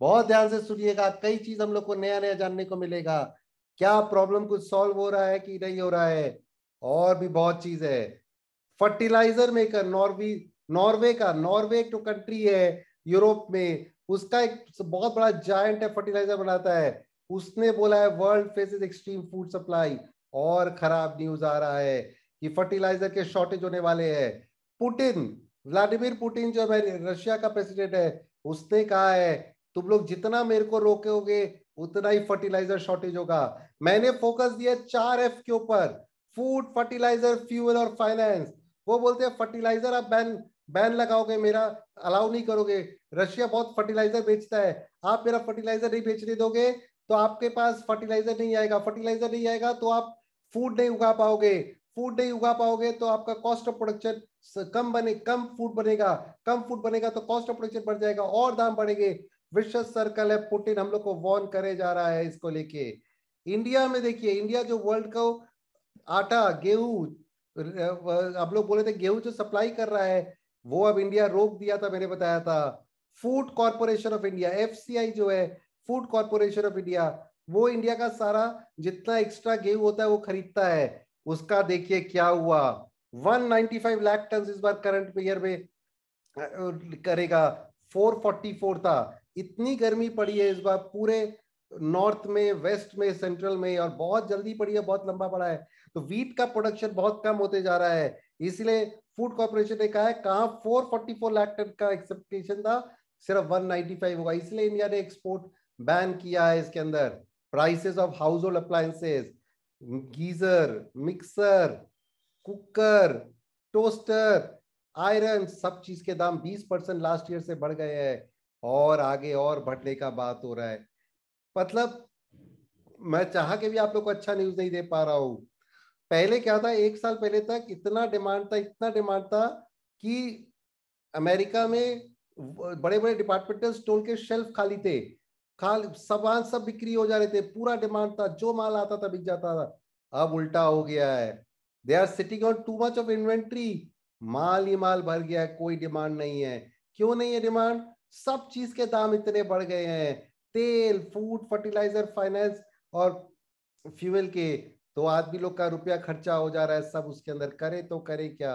बहुत ध्यान से सुनिएगा कई चीज हम लोग को नया नया जानने को मिलेगा क्या प्रॉब्लम कुछ सॉल्व हो रहा है कि नहीं हो रहा है और भी बहुत चीज तो है फर्टिलाइजर मेकर नॉर्वे नॉर्वे का नॉर्वे तो कंट्री है यूरोप में उसका एक बहुत बड़ा जायंट है फर्टिलाइजर बनाता है उसने बोला है world faces extreme food supply और खराब न्यूज आ रहा है कि फर्टिलाइजर के शॉर्टेज होने वाले है पुटिन व्लादिमिर पुटिन जो रशिया का प्रेसिडेंट है उसने कहा है तुम लोग जितना मेरे को रोकोगे उतना ही फर्टिलाइजर शॉर्टेज होगा मैंने फोकस दिया चार एफ के ऊपर फूड फर्टिलाइजर फ्यूल और फाइनेंस वो बोलते हैं फर्टिलाइजर आप बैन बैन लगाओगे मेरा अलाउ नहीं करोगे रशिया बहुत फर्टिलाइजर बेचता है आप मेरा फर्टिलाइजर नहीं बेचने दोगे तो आपके पास फर्टिलाइजर नहीं आएगा फर्टिलाइजर नहीं आएगा तो आप फूड नहीं उगा पाओगे फूड नहीं उगा पाओगे तो आपका कॉस्ट ऑफ प्रोडक्शन कम बने कम फूड बनेगा कम फूड बनेगा तो कॉस्ट ऑफ प्रोडक्शन बढ़ जाएगा और दाम बढ़ेंगे विशेष सर्कल है पुटिन हम लोग को वॉर्न करे जा रहा है इसको लेके इंडिया में देखिए इंडिया जो वर्ल्ड को आटा गेहूं आप लोग बोले थे गेहूं जो सप्लाई कर रहा है वो अब इंडिया रोक दिया था मैंने बताया था Food Corporation of India F जो है फूड कॉरपोरेशन ऑफ इंडिया वो इंडिया का सारा जितना एक्स्ट्रा गेहूं होता है वो खरीदता है उसका देखिए क्या हुआ 195 लाख टन इस बार करंट ईयर में करेगा 444 था इतनी गर्मी पड़ी है इस बार पूरे नॉर्थ में वेस्ट में सेंट्रल में और बहुत जल्दी पड़ी है बहुत लंबा पड़ा है तो वीट का प्रोडक्शन बहुत कम होते जा रहा है इसलिए फूड कॉर्पोरेशन ने कहा है कहा फोर लाख टन का एक्सपेक्टेशन था सिर्फ वन नाइनटी फाइव होगा इसलिए इंडिया ने एक्सपोर्ट बैन किया है इसके अंदर prices of household appliances geyser mixer cooker toaster iron सब चीज के दाम 20 परसेंट लास्ट ईयर से बढ़ गए हैं और आगे और बढ़ने का बात हो रहा है मतलब मैं चाह के भी आप लोग को अच्छा न्यूज नहीं दे पा रहा हूं पहले क्या था एक साल पहले तक इतना डिमांड था इतना डिमांड था कि अमेरिका में बड़े बड़े डिपार्टमेंटल स्टोर के शेल्फ खाली थे खाल सामान सब बिक्री हो जा रहे थे पूरा डिमांड था जो माल आता था बिक जाता था अब उल्टा हो गया है they are sitting on too much of inventory माल ही माल भर गया है कोई डिमांड नहीं है क्यों नहीं है डिमांड सब चीज के दाम इतने बढ़ गए हैं तेल फूड फर्टिलाइजर फाइनेंस और फ्यूल के तो आदमी लोग का रुपया खर्चा हो जा रहा है सब उसके अंदर करे तो करे क्या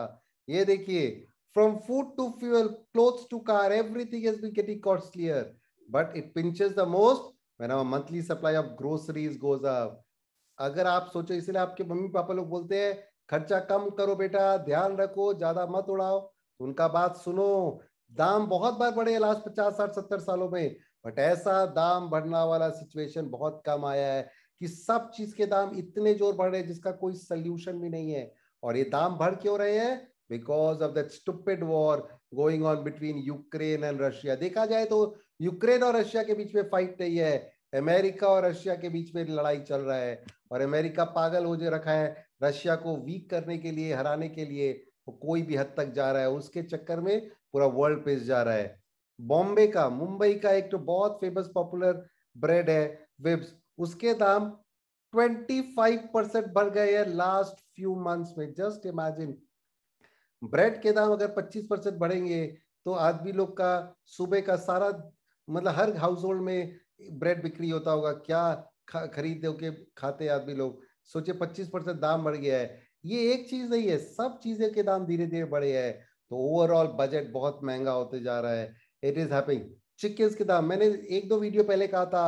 ये देखिए from food to fuel cloth to car everything is been getting costlier but it pinches the most when our monthly supply of groceries goes up अगर आप सोचो इसलिए आपके मम्मी पापा लोग बोलते हैं खर्चा कम करो बेटा ध्यान रखो ज्यादा मत उड़ाओ तो उनका बात सुनो दाम बहुत बार बढ़े लास्ट पचास साठ सत्तर सालों में बट ऐसा दाम बढ़ना वाला सिचुएशन बहुत कम आया है कि सब चीज के दाम इतने जोर बढ़ रहे हैं जिसका कोई सोल्यूशन भी नहीं है और ये दाम बढ़ क्यों रहे हैं because of that stupid war going on between Ukraine and Russia देखा जाए तो यूक्रेन और रशिया के बीच में फाइट नहीं है अमेरिका और रशिया के बीच में लड़ाई चल रहा है और अमेरिका पागल हो जो रखा है रशिया को वीक करने के लिए हराने के लिए वो कोई भी हद तक जा रहा है उसके चक्कर में पूरा वर्ल्ड पेश जा रहा है बॉम्बे का मुंबई का एक तो बहुत फेमस पॉपुलर ब्रेड है विब्स उसके दाम 25 परसेंट बढ़ गए हैं लास्ट फ्यू मंथ्स में जस्ट इमेजिन ब्रेड के दाम अगर 25 परसेंट बढ़ेंगे तो आदमी लोग का सुबह का सारा मतलब हर हाउस होल्ड में ब्रेड बिक्री होता होगा क्या खा, खरीद के खाते आदमी लोग सोचे 25 परसेंट दाम बढ़ गया है ये एक चीज नहीं है सब चीजें के दाम धीरे धीरे बढ़े हैं तो ओवरऑल बजट बहुत महंगा होते जा रहा है इट इज हैपनिंग चिकन्स के दाम मैंने एक दो वीडियो पहले कहा था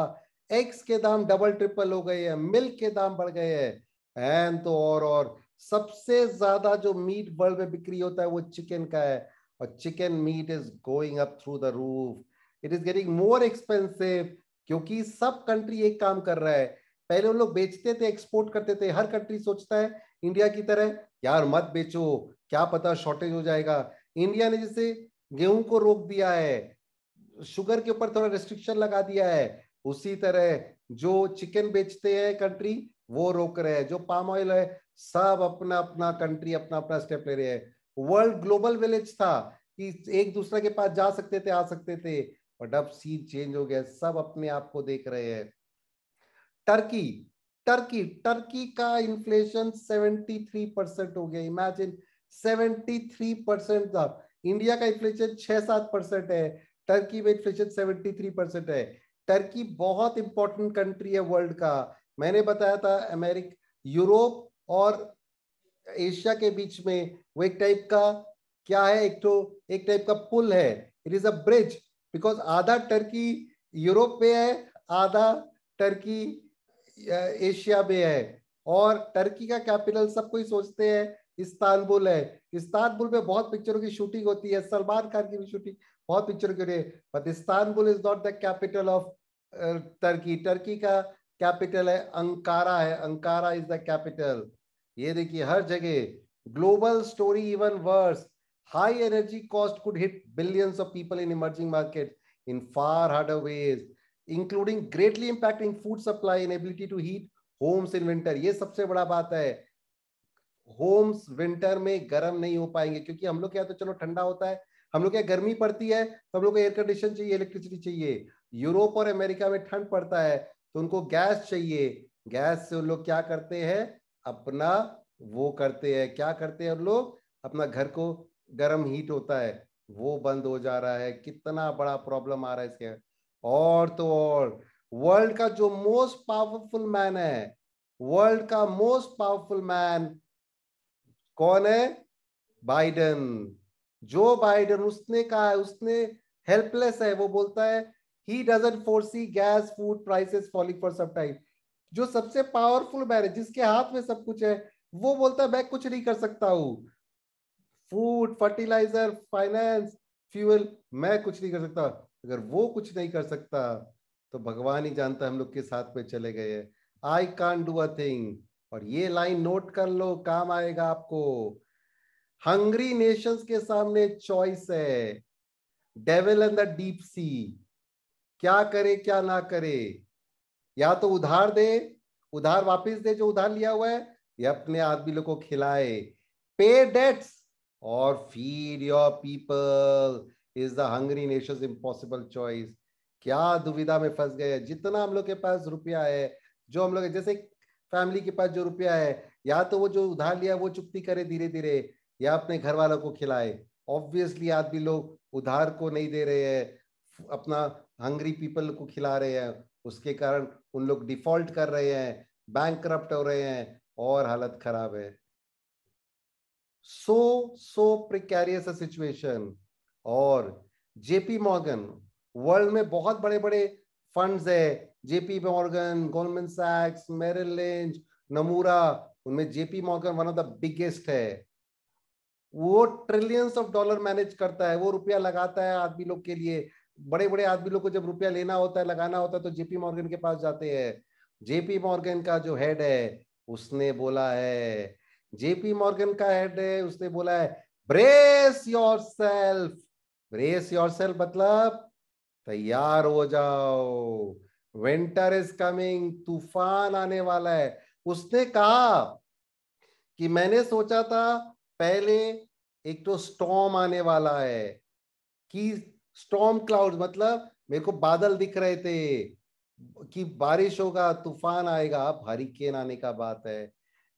एग्स के दाम डबल ट्रिपल हो गए हैं मिल्क के दाम बढ़ गए हैं एंड तो और और सबसे ज्यादा जो मीट वर्ल्ड में बिक्री होता है वो चिकन का है और chicken meat is going up through the roof it is getting more expensive क्योंकि सब कंट्री एक काम कर रहा है पहले उन लोग बेचते थे एक्सपोर्ट करते थे हर कंट्री सोचता है इंडिया की तरह यार मत बेचो क्या पता शॉर्टेज हो जाएगा इंडिया ने जैसे गेहूं को रोक दिया है शुगर के ऊपर थोड़ा रेस्ट्रिक्शन लगा दिया है उसी तरह जो चिकन बेचते हैं कंट्री वो रोक रहे हैं जो पाम ऑयल है सब अपना अपना कंट्री अपना अपना स्टेप ले रहे हैं वर्ल्ड ग्लोबल विलेज था कि एक दूसरे के पास जा सकते थे आ सकते थे बट अब सीन चेंज हो गया सब अपने आप को देख रहे हैं टर्की टर्की टर्की का इन्फ्लेशन 73 परसेंट हो गया इमेजिन 73 परसेंट था इंडिया का इन्फ्लेशन छह सात परसेंट है टर्की में इन्फ्लेशन 73 परसेंट है टर्की बहुत इंपॉर्टेंट कंट्री है वर्ल्ड का मैंने बताया था अमेरिक यूरोप और एशिया के बीच में वो एक टाइप का क्या है एक तो एक टाइप का पुल है it is a bridge because आधा टर्की यूरोप पे है आधा टर्की एशिया में है और टर्की का कैपिटल सब कोई सोचते हैं इस्तानबुल है इस्तानबुल में बहुत पिक्चरों की शूटिंग होती है सलमान खान की भी शूटिंग बहुत पिक्चरों की होती है but Istanbul is not the capital of Turkey Turkey का कैपिटल है अंकारा है अंकारा इज द कैपिटल ये देखिए हर जगह global story even worse high energy cost could hit billions of people in emerging market in far harder ways including greatly impacting food supply and ability to heat homes in winter ये सबसे बड़ा बात है Holmes winter में गर्म नहीं हो पाएंगे क्योंकि हम लोग क्या तो चलो ठंडा होता है हम लोग क्या गर्मी पड़ती है तो हम लोग को एयर कंडीशन चाहिए इलेक्ट्रिसिटी चाहिए यूरोप और अमेरिका में ठंड पड़ता है तो उनको गैस चाहिए गैस से उन लोग क्या करते हैं अपना वो करते हैं क्या करते हैं उन लोग अपना घर को गर्म हीट होता है वो बंद हो जा रहा है कितना बड़ा प्रॉब्लम आ रहा है इसके और तो और वर्ल्ड का जो मोस्ट पावरफुल मैन है वर्ल्ड का मोस्ट पावरफुल मैन कौन है बाइडन जो बाइडन उसने कहा है उसने हेल्पलेस है वो बोलता है he doesn't foresee gas food prices falling for some time जो सबसे पावरफुल मैन है जिसके हाथ में सब कुछ है वो बोलता है मैं कुछ नहीं कर सकता हूं फूड फर्टिलाइजर फाइनेंस फ्यूल मैं कुछ नहीं कर सकता अगर वो कुछ नहीं कर सकता तो भगवान ही जानता हम लोग के साथ में चले गए आई कान डू अ थिंग और ये लाइन नोट कर लो काम आएगा आपको हंग्री नेशंस के सामने चॉइस है devil in the deep sea क्या करे क्या ना करे या तो उधार दे उधार वापस दे जो उधार लिया हुआ है या अपने आदमी लोग को खिलाए पे डेट्स और feed your people is the hungry nation impossible choice क्या दुविधा में फंस गए जितना हम लोग के पास रुपया है जो हम लोग जैसे फैमिली के पास जो रुपया है या तो वो जो उधार लिया वो चुप्ती करे धीरे धीरे या अपने घर वालों को खिलाए ऑब्वियसली आदमी लोग उधार को नहीं दे रहे हैं अपना हंगरी पीपल को खिला रहे हैं उसके कारण उन लोग डिफॉल्ट कर रहे हैं बैंक करप्ट हो रहे हैं और हालत खराब है सो सो प्रिकैरियस सिचुएशन और जेपी मॉर्गन वर्ल्ड में बहुत बड़े बड़े फंड्स है जेपी मॉर्गन गोल्डमैन सैक्स मेरिल लिंच नमूरा उनमें JP Morgan one of the biggest है वो ट्रिलियंस ऑफ डॉलर मैनेज करता है वो रुपया लगाता है आदमी लोग के लिए बड़े बड़े आदमी लोग को जब रुपया लेना होता है लगाना होता है तो जेपी मॉर्गन के पास जाते हैं जेपी मॉर्गन का जो हेड है उसने बोला है जेपी मॉर्गन का हेड है उसने बोला है brace yourself brace self मतलब तैयार हो जाओ विंटर इज कमिंग तूफान आने वाला है उसने कहा कि मैंने सोचा था पहले एक तो स्टॉम आने वाला है कि स्टॉम क्लाउड मतलब मेरे को बादल दिख रहे थे कि बारिश होगा तूफान आएगा अब हरिकेन आने का बात है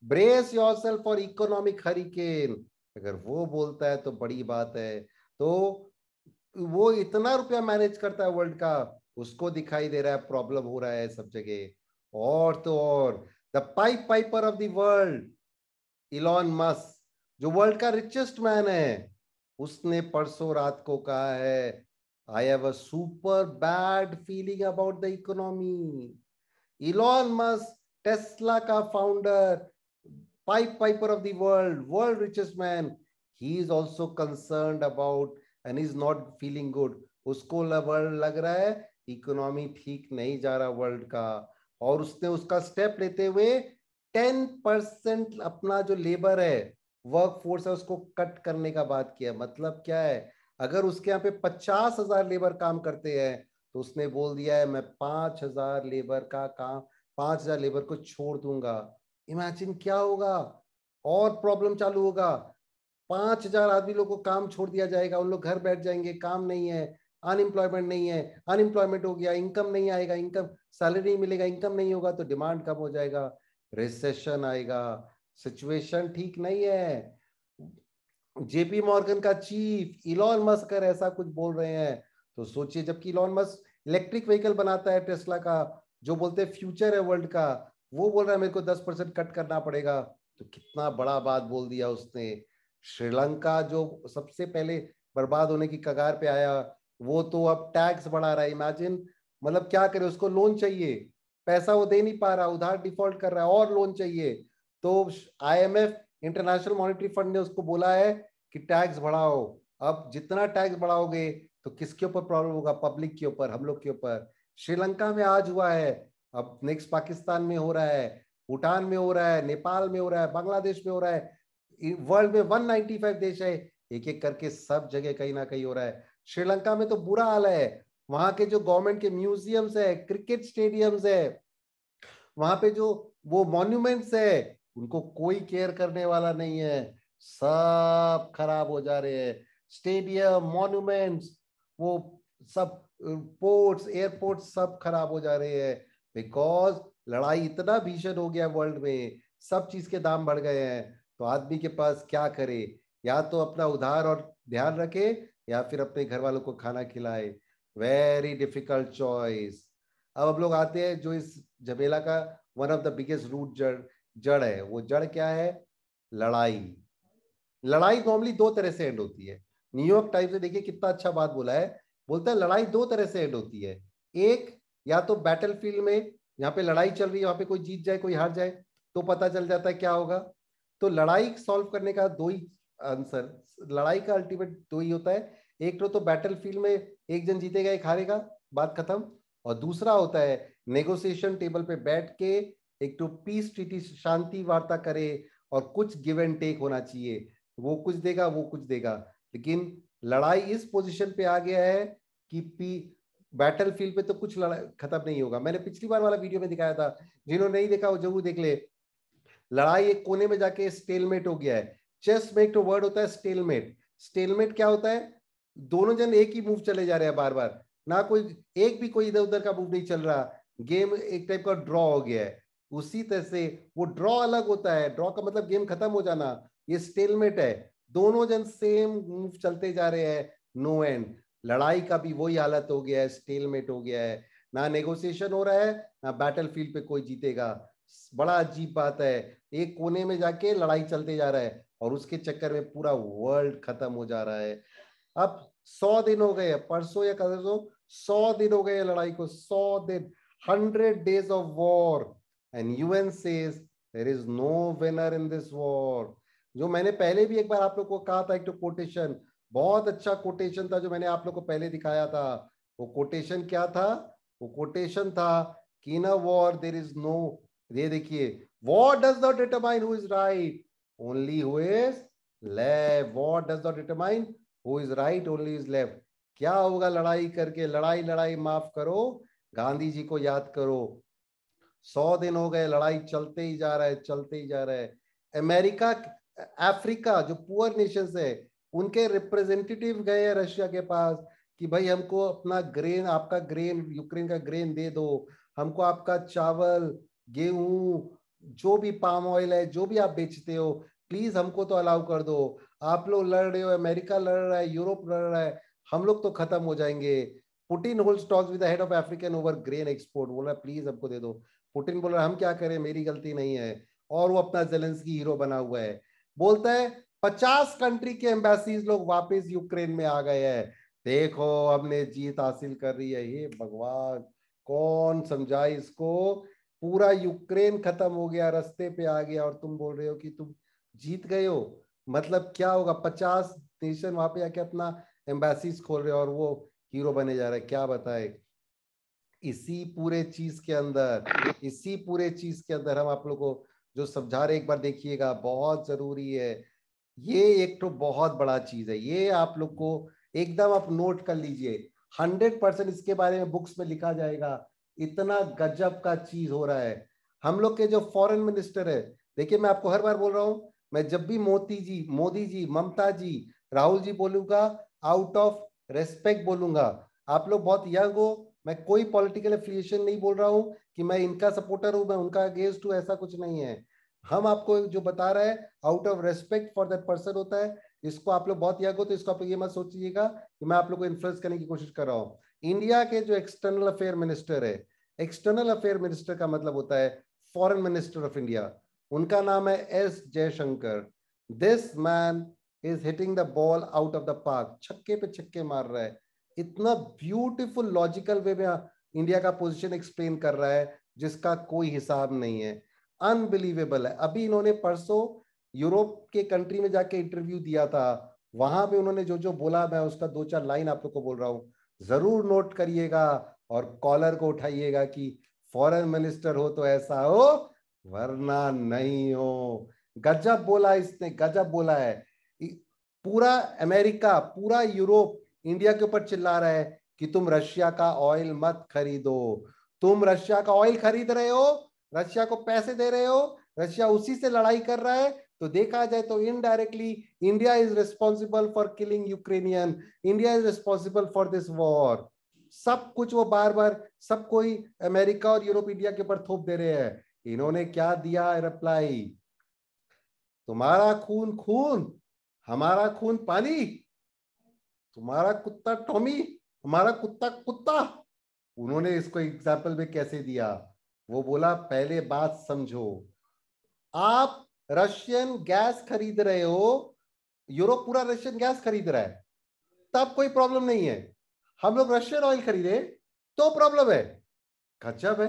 brace yourself for economic hurricane अगर वो बोलता है तो बड़ी बात है तो वो इतना रुपया मैनेज करता है वर्ल्ड का उसको दिखाई दे रहा है प्रॉब्लम हो रहा है सब जगह और तो और the pipe piper of the world Elon Musk जो वर्ल्ड का रिचेस्ट मैन है उसने परसों रात को कहा है I have a super bad feeling about the economy Elon Musk Tesla का founder pipe piper of the world world richest man he is also concern about and is not feeling good उसको world लग रहा है economy ठीक नहीं जा रहा world का और उसने उसका स्टेप लेते हुए टेन परसेंट अपना जो लेबर है वर्क फोर्स है उसको कट करने का बात किया मतलब क्या है अगर उसके यहाँ पे पचास हजार लेबर काम करते हैं तो उसने बोल दिया है मैं पांच हजार लेबर का काम पांच हजार लेबर को छोड़ दूंगा इमेजिन क्या होगा और प्रॉब्लम चालू होगा पांच हजार आदमी लोग को काम छोड़ दिया जाएगा उन लोग घर बैठ जाएंगे काम नहीं है अनएम्प्लॉयमेंट नहीं है अनएम्प्लॉयमेंट हो गया इनकम नहीं आएगा इनकम सैलरी नहीं मिलेगा इनकम नहीं होगा तो डिमांड कम हो जाएगा रिसेशन आएगा सिचुएशन ठीक नहीं है जेपी मॉर्गन का चीफ इलॉन मस्क कर ऐसा कुछ बोल रहे हैं तो सोचिए जबकि इलॉन मस्क इलेक्ट्रिक व्हीकल बनाता है टेस्ला का जो बोलते हैं फ्यूचर है वर्ल्ड का वो बोल रहा है मेरे को दस परसेंट कट करना पड़ेगा तो कितना बड़ा बात बोल दिया उसने श्रीलंका जो सबसे पहले बर्बाद होने की कगार पे आया वो तो अब टैक्स बढ़ा रहा है इमेजिन मतलब क्या करे उसको लोन चाहिए पैसा वो दे नहीं पा रहा उधार डिफॉल्ट कर रहा है और लोन चाहिए तो आईएमएफ इंटरनेशनल मॉनिटरी फंड ने उसको बोला है कि टैक्स बढ़ाओ अब जितना टैक्स बढ़ाओगे तो किसके ऊपर प्रॉब्लम होगा पब्लिक के ऊपर हम लोग के ऊपर श्रीलंका में आज हुआ है अब नेक्स्ट पाकिस्तान में हो रहा है भूटान में हो रहा है नेपाल में हो रहा है बांग्लादेश में हो रहा है वर्ल्ड में 195 देश है एक एक करके सब जगह कहीं ना कहीं हो रहा है श्रीलंका में तो बुरा हाल है वहां के जो गवर्नमेंट के म्यूजियम्स है क्रिकेट स्टेडियम्स है वहां पे जो वो मॉन्यूमेंट्स है उनको कोई केयर करने वाला नहीं है सब खराब हो जा रहे हैं स्टेडियम मॉन्यूमेंट्स वो सब पोर्ट्स एयरपोर्ट सब खराब हो जा रहे हैं बिकॉज लड़ाई इतना भीषण हो गया वर्ल्ड में सब चीज के दाम बढ़ गए हैं तो आदमी के पास क्या करे या तो अपना उधार और ध्यान रखे या फिर अपने घर वालों को खाना खिलाए वेरी डिफिकल्ट चॉइस अब हम लोग आते हैं जो इस झमेला का one of the biggest root जड़ जड़ है वो जड़ क्या है लड़ाई लड़ाई नॉर्मली दो तरह से एंड होती है न्यूयॉर्क टाइम्स ने देखिए कितना अच्छा बात बोला है बोलता है लड़ाई दो तरह से एंड होती है एक या तो बैटल फील्ड में यहाँ पे लड़ाई चल रही है वहां पे कोई जीत जाए कोई हार जाए तो पता चल जाता है क्या होगा तो लड़ाई सॉल्व करने का दो ही आंसर लड़ाई का अल्टीमेट दो ही होता है एक तो, तो बैटल फील्ड में एक जन जीतेगा एक हारेगा बात खत्म और दूसरा होता है नेगोशिएशन टेबल पे बैठ के एक तो पीस ट्रीटी शांति वार्ता करे और कुछ गिव एंड टेक होना चाहिए वो कुछ देगा वो कुछ देगा लेकिन लड़ाई इस पोजीशन पे आ गया है कि पी बैटल फील्ड पे तो कुछ लड़ाई खत्म नहीं होगा मैंने पिछली बार वाला वीडियो में दिखाया था जिन्होंने नहीं देखा वो जरूर देख ले लड़ाई एक कोने में जाके स्टेलमेट हो गया है चेस में एक तो वर्ड होता है स्टेलमेट स्टेलमेट क्या होता है दोनों जन एक ही मूव चले जा रहे हैं बार बार ना कोई एक भी कोई इधर उधर का मूव नहीं चल रहा गेम एक टाइप का ड्रॉ हो गया है उसी तरह से वो ड्रॉ अलग होता है ड्रॉ का मतलब गेम खत्म हो जाना ये स्टेलमेट है दोनों जन सेम मूव चलते जा रहे हैं नो एंड लड़ाई का भी वही हालत हो गया है स्टेलमेट हो गया है ना नेगोशिएशन हो रहा है ना बैटल फील्ड पे कोई जीतेगा बड़ा अजीब बात है एक कोने में जाके लड़ाई चलते जा रहा है और उसके चक्कर में पूरा वर्ल्ड खत्म हो जा रहा है अब सौ दिन हो गए परसों या कल सौ दिन हो गए लड़ाई को सौ दिन hundred days of war and UN says there is no winner in this war जो मैंने पहले भी एक बार आप लोग को कहा था एक तो कोटेशन बहुत अच्छा कोटेशन था जो मैंने आप लोग को पहले दिखाया था वो कोटेशन क्या था वो कोटेशन था कि in war there is no ये देखिए What does not determine who is right? Only who is left. What does not determine who is right? Only is left. क्या होगा लड़ाई करके लड़ाई लड़ाई माफ करो गांधी जी को याद करो सौ दिन हो गए लड़ाई चलते ही जा रहा है चलते ही जा रहा है अमेरिका अफ्रीका जो पुअर नेशंस है उनके रिप्रेजेंटेटिव गए हैं रशिया के पास कि भाई हमको अपना ग्रेन आपका ग्रेन यूक्रेन का ग्रेन दे दो हमको आपका चावल गेहूं जो भी पाम ऑयल है जो भी आप बेचते हो प्लीज हमको तो अलाउ कर दो आप लोग लड़ रहे हो अमेरिका लड़ रहा है यूरोप लड़ रहा है हम लोग तो खत्म हो जाएंगे Putin holds talks with head of African over grain export बोला प्लीज हमको दे दो पुटिन बोल रहा हम क्या करें मेरी गलती नहीं है और वो अपना की हीरो बना हुआ है बोलता है पचास कंट्री के एम्बेसीज लोग वापस यूक्रेन में आ गए हैं देखो हमने जीत हासिल कर रही है ये भगवान कौन समझाए इसको पूरा यूक्रेन खत्म हो गया रस्ते पे आ गया और तुम बोल रहे हो कि तुम जीत गए हो मतलब क्या होगा पचास नेशन वहां पे आके अपना एम्बेसीज खोल रहे हो और वो हीरो बने जा रहे क्या बताए इसी पूरे चीज के अंदर इसी पूरे चीज के अंदर हम आप लोग को जो समझा रहे एक बार देखिएगा बहुत जरूरी है ये एक तो बहुत बड़ा चीज है ये आप लोग को एकदम आप नोट कर लीजिए हंड्रेड परसेंट इसके बारे में बुक्स में लिखा जाएगा इतना गजब का चीज हो रहा है हम लोग के जो फॉरेन मिनिस्टर है देखिए मैं आपको हर बार बोल रहा हूँ मैं जब भी मोदी जी मोदी जी ममता जी राहुल जी बोलूंगा आउट ऑफ रेस्पेक्ट बोलूंगा आप लोग बहुत यंग हो मैं कोई पॉलिटिकल एफिलिएशन नहीं बोल रहा हूँ कि मैं इनका सपोर्टर हूँ मैं उनका अगेंस्ट हूँ ऐसा कुछ नहीं है हम आपको जो बता रहे हैं out of respect for that person होता है इसको आप लोग बहुत यंग हो तो इसको आप ये मत सोचिएगा कि मैं आप लोग को इन्फ्लुएंस करने की कोशिश कर रहा हूँ इंडिया के जो एक्सटर्नल अफेयर मिनिस्टर है एक्सटर्नल अफेयर मिनिस्टर का मतलब होता है फॉरेन मिनिस्टर ऑफ इंडिया उनका नाम है S Jaishankar this man is hitting the ball out of the park छक्के पे छक्के मार रहा है इतना ब्यूटीफुल लॉजिकल वे में इंडिया का पोजीशन एक्सप्लेन कर रहा है जिसका कोई हिसाब नहीं है अनबिलीवेबल है अभी इन्होंने परसों यूरोप के कंट्री में जाके इंटरव्यू दिया था वहां पे उन्होंने जो जो बोला मैं उसका दो चार लाइन आप लोग को बोल रहा हूँ जरूर नोट करिएगा और कॉलर को उठाइएगा कि फॉरेन मिनिस्टर हो तो ऐसा हो वरना नहीं हो गजब बोला इसने गजब बोला है पूरा अमेरिका पूरा यूरोप इंडिया के ऊपर चिल्ला रहा है कि तुम रशिया का ऑयल मत खरीदो तुम रशिया का ऑयल खरीद रहे हो रशिया को पैसे दे रहे हो रशिया उसी से लड़ाई कर रहा है तो देखा जाए तो indirectly India is responsible for killing Ukrainian India is responsible for this war सब कुछ वो बार बार सब कोई अमेरिका और यूरोप इंडिया के ऊपर थोप दे रहे हैं इन्होंने क्या दिया रिप्लाई तुम्हारा खून खून हमारा खून पानी तुम्हारा कुत्ता टॉमी हमारा कुत्ता कुत्ता उन्होंने इसको एग्जाम्पल में कैसे दिया वो बोला पहले बात समझो आप रशियन गैस खरीद रहे हो यूरोप पूरा रशियन गैस खरीद रहा है तब कोई प्रॉब्लम नहीं है हम लोग रशियन ऑयल खरीदे तो प्रॉब्लम है गजब है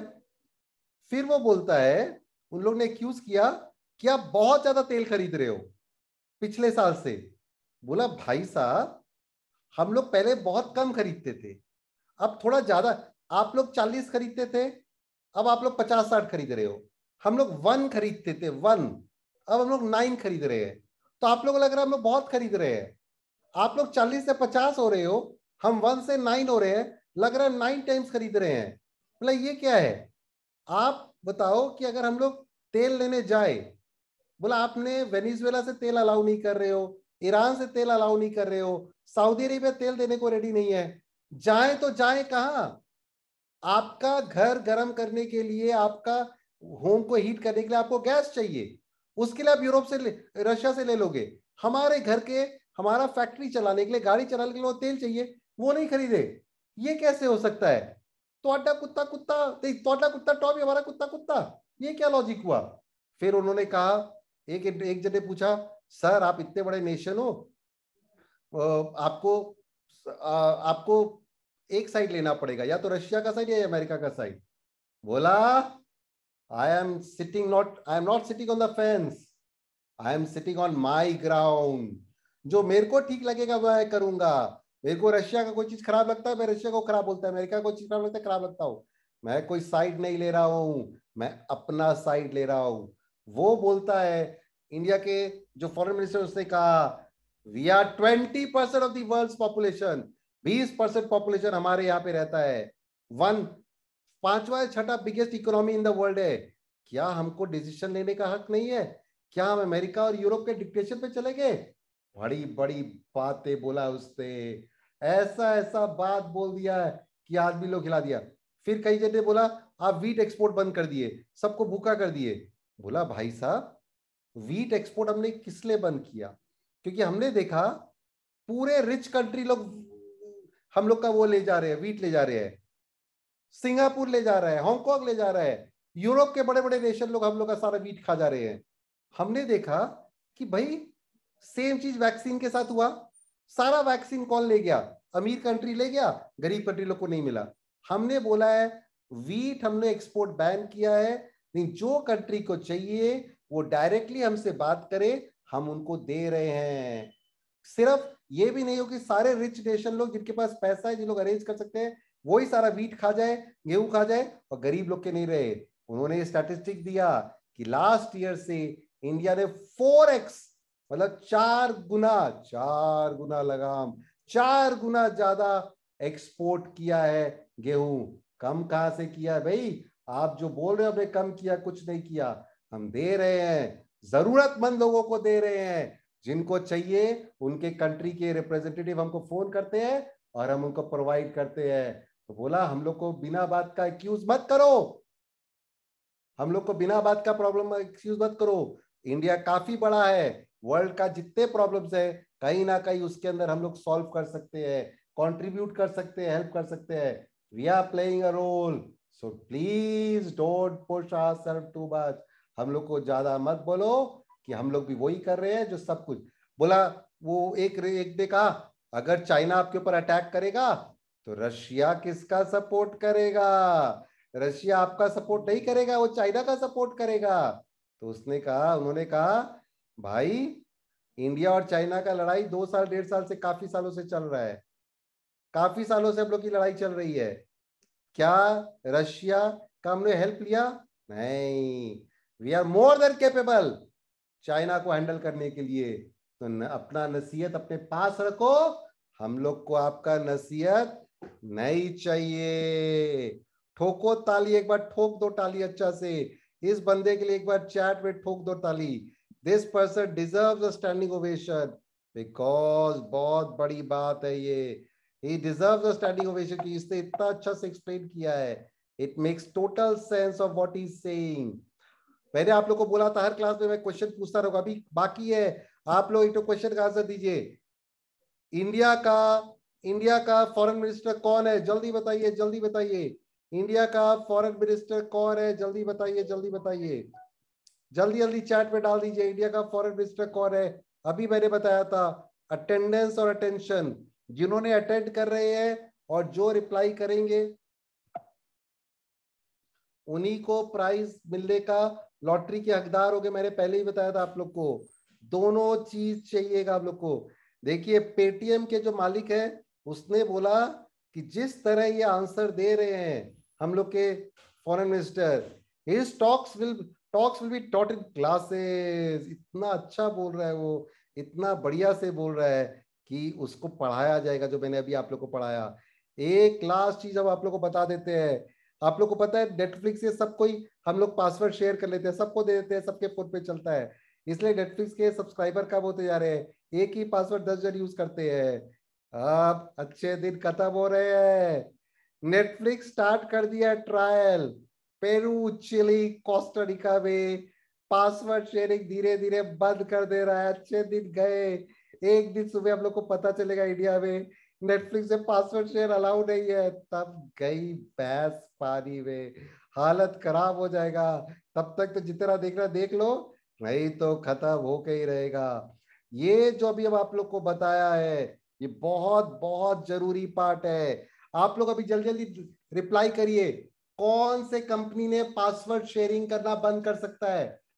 फिर वो बोलता है उन लोग ने एक्यूज किया कि आप बहुत ज्यादा तेल खरीद रहे हो पिछले साल से बोला भाई साहब हम लोग पहले बहुत कम खरीदते थे अब थोड़ा ज्यादा आप लोग चालीस खरीदते थे अब आप लोग पचास साठ खरीद रहे हो हम लोग वन खरीदते थे वन अब हम लोग नाइन खरीद रहे हैं तो आप लोग लग रहा है हम लोग बहुत खरीद रहे हैं आप लोग चालीस से पचास हो रहे हो हम वन से नाइन हो रहे हैं लग रहा है नाइन टाइम्स खरीद रहे हैं मतलब ये क्या है आप बताओ कि अगर हम लोग तेल लेने जाए बोला आपने वेनिजेला से तेल अलाउ नहीं कर रहे हो ईरान से तेल अलाउ नहीं कर रहे हो सऊदी अरेबिया तेल देने को रेडी नहीं है जाए तो जाए कहा आपका घर गर्म करने के लिए आपका होम को हीट करने के लिए आपको गैस चाहिए उसके लिए आप यूरोप से ले रशिया से ले लोगे हमारे घर के हमारा फैक्ट्री चलाने के लिए गाड़ी चलाने के लिए तेल चाहिए वो नहीं खरीदे ये कैसे हो सकता है तोटा कुत्ता कुत्ता तोटा कुत्ता टॉप हमारा कुत्ता कुत्ता ये क्या लॉजिक हुआ फिर उन्होंने कहा एक एक जने पूछा सर आप इतने बड़े नेशन हो आपको आपको एक साइड लेना पड़ेगा या तो रशिया का साइड या अमेरिका का साइड बोला I am sitting not, I am not sitting on the fence. I am sitting on my ground. जो मेरे को ठीक लगेगा वह करूंगा मेरे को रशिया का कोई चीज खराब लगता है मैं रशिया को खराब बोलता है अमेरिका का चीज खराब लगता है खराब लगता हूँ मैं कोई साइड नहीं ले रहा हूँ मैं अपना साइड ले रहा हूँ वो बोलता है इंडिया के जो फॉरेन मिनिस्टर उसने कहा we are twenty percent of world population बीस परसेंट पॉपुलेशन हमारे यहाँ पे रहता है वन पांचवा छठा biggest economy in the world है क्या हमको डिसीजन लेने का हक नहीं है क्या हम अमेरिका और यूरोप के डिक्टेशन पे चले गए बड़ी बड़ी बातें बोला उसने ऐसा ऐसा बात बोल दिया है कि आदमी लोग खिला दिया फिर कई जने बोला आप वीट एक्सपोर्ट बंद कर दिए सबको भूखा कर दिए बोला भाई साहब वीट एक्सपोर्ट हमने किस लिए बंद किया क्योंकि हमने देखा पूरे रिच कंट्री लोग हम लोग का वो ले जा रहे हैं वीट ले जा रहे हैं सिंगापुर ले जा रहा है हांगकॉन्ग ले जा रहा है यूरोप के बड़े बड़े नेशन लोग हम लोग का सारा मीट खा जा रहे हैं हमने देखा कि भाई सेम चीज वैक्सीन के साथ हुआ सारा वैक्सीन कौन ले गया अमीर कंट्री ले गया गरीब कंट्री लोग को नहीं मिला हमने बोला है वीट हमने एक्सपोर्ट बैन किया है नहीं जो कंट्री को चाहिए वो डायरेक्टली हमसे बात करे हम उनको दे रहे हैं सिर्फ ये भी नहीं हो कि सारे रिच नेशन लोग जिनके पास पैसा है जिन लोग अरेंज कर सकते हैं वही सारा वीट खा जाए गेहूं खा जाए और गरीब लोग के नहीं रहे उन्होंने स्टैटिस्टिक दिया कि लास्ट ईयर से इंडिया ने फोर एक्स मतलब चार गुना चार गुना लगाम चार गुना ज्यादा एक्सपोर्ट किया है गेहूं कम कहां से किया है भाई आप जो बोल रहे हो हमने कम किया कुछ नहीं किया हम दे रहे हैं जरूरतमंद लोगों को दे रहे हैं जिनको चाहिए उनके कंट्री के रिप्रेजेंटेटिव हमको फोन करते हैं और हम उनको प्रोवाइड करते हैं तो बोला हम लोग को बिना बात का एक्यूज मत करो हम लोग को बिना बात का प्रॉब्लम एक्सक्यूज मत करो इंडिया काफी बड़ा है वर्ल्ड का जितने प्रॉब्लम्स है कहीं ना कहीं उसके अंदर हम लोग सॉल्व कर सकते हैं कंट्रीब्यूट कर सकते हैं हेल्प कर सकते हैं we are playing a role so please don't push or serve too much हम लोग को ज्यादा मत बोलो कि हम लोग भी वही कर रहे हैं जो सब कुछ बोला वो एक एक ने कहा अगर चाइना आपके ऊपर अटैक करेगा तो रशिया किसका सपोर्ट करेगा रशिया आपका सपोर्ट नहीं करेगा वो चाइना का सपोर्ट करेगा तो उसने कहा उन्होंने कहा भाई इंडिया और चाइना का लड़ाई दो साल डेढ़ साल से काफी सालों से चल रहा है काफी सालों से हम लोग की लड़ाई चल रही है क्या रशिया का हमने हेल्प लिया नहीं we are more than capable China को हैंडल करने के लिए तो न, अपना नसीहत अपने पास रखो हम लोग को आपका नसीहत नहीं चाहिए ठोको ताली एक बार ठोक दो ताली अच्छा से इस बंदे के लिए एक बार चैट में ठोक दो ताली this person deserve standing ovation because बहुत बड़ी बात है ये ही डिजर्व स्टैंडिंग ओवेशन कि इसने इतना अच्छा से एक्सप्लेन किया है it makes total sense of what is saying मैंने आप लोग को बोला था हर क्लास में मैं क्वेश्चन पूछता रहूंगा अभी बाकी है आप लोग एक तो क्वेश्चन का आंसर दीजिए इंडिया का इंडिया का फॉरेन मिनिस्टर कौन है जल्दी बताइए जल्दी बताइए इंडिया का फॉरेन मिनिस्टर कौन है जल्दी बताइए जल्दी बताइए जल्दी जल्दी चैट में डाल दीजिए इंडिया का फॉरेन मिनिस्टर कौन है अभी मैंने बताया था अटेंडेंस और अटेंशन जिन्होंने अटेंड कर रहे हैं और जो रिप्लाई करेंगे उन्हीं को प्राइज मिलने का लॉटरी के हकदार हो गए मैंने पहले ही बताया था आप लोग को दोनों चीज चाहिएगा आप लोग को देखिए पेटीएम के जो मालिक है उसने बोला कि जिस तरह ये आंसर दे रहे हैं हम लोग के foreign minister his talks will talks will be taught in classes इतना अच्छा बोल रहा है वो इतना बढ़िया से बोल रहा है कि उसको पढ़ाया जाएगा जो मैंने अभी आप लोग को पढ़ाया एक लास्ट चीज अब आप लोग को बता देते हैं आप लोग को पता है नेटफ्लिक्स ये सब कोई हम लोग पासवर्ड शेयर कर लेते हैं सबको दे देते हैं सबके फोन पे चलता है इसलिए नेटफ्लिक्स के सब्सक्राइबर कब होते जा रहे हैं एक ही पासवर्ड दस जन यूज करते हैं अब अच्छे दिन खत्म हो रहे हैं नेटफ्लिक्स स्टार्ट कर दिया ट्रायल पेरू चिली कोस्टरिका में पासवर्ड शेयरिंग धीरे धीरे बंद कर दे रहा है अच्छे दिन गए एक दिन सुबह हम लोग को पता चलेगा इंडिया में नेटफ्लिक्स में पासवर्ड शेयर अलाउ नहीं है तब गई भैंस पानी में हालत खराब हो जाएगा तब तक तो जितना देखना देख लो नहीं तो खत्म हो के ही रहेगा ये जो अभी हम आप लोग को बताया है ये बहुत बहुत जरूरी पार्ट है आप लोग अभी जल्दी जल्दी रिप्लाई करिए कौन से कंपनी ने पासवर्ड शेयरिंग करना बंद कर सकता है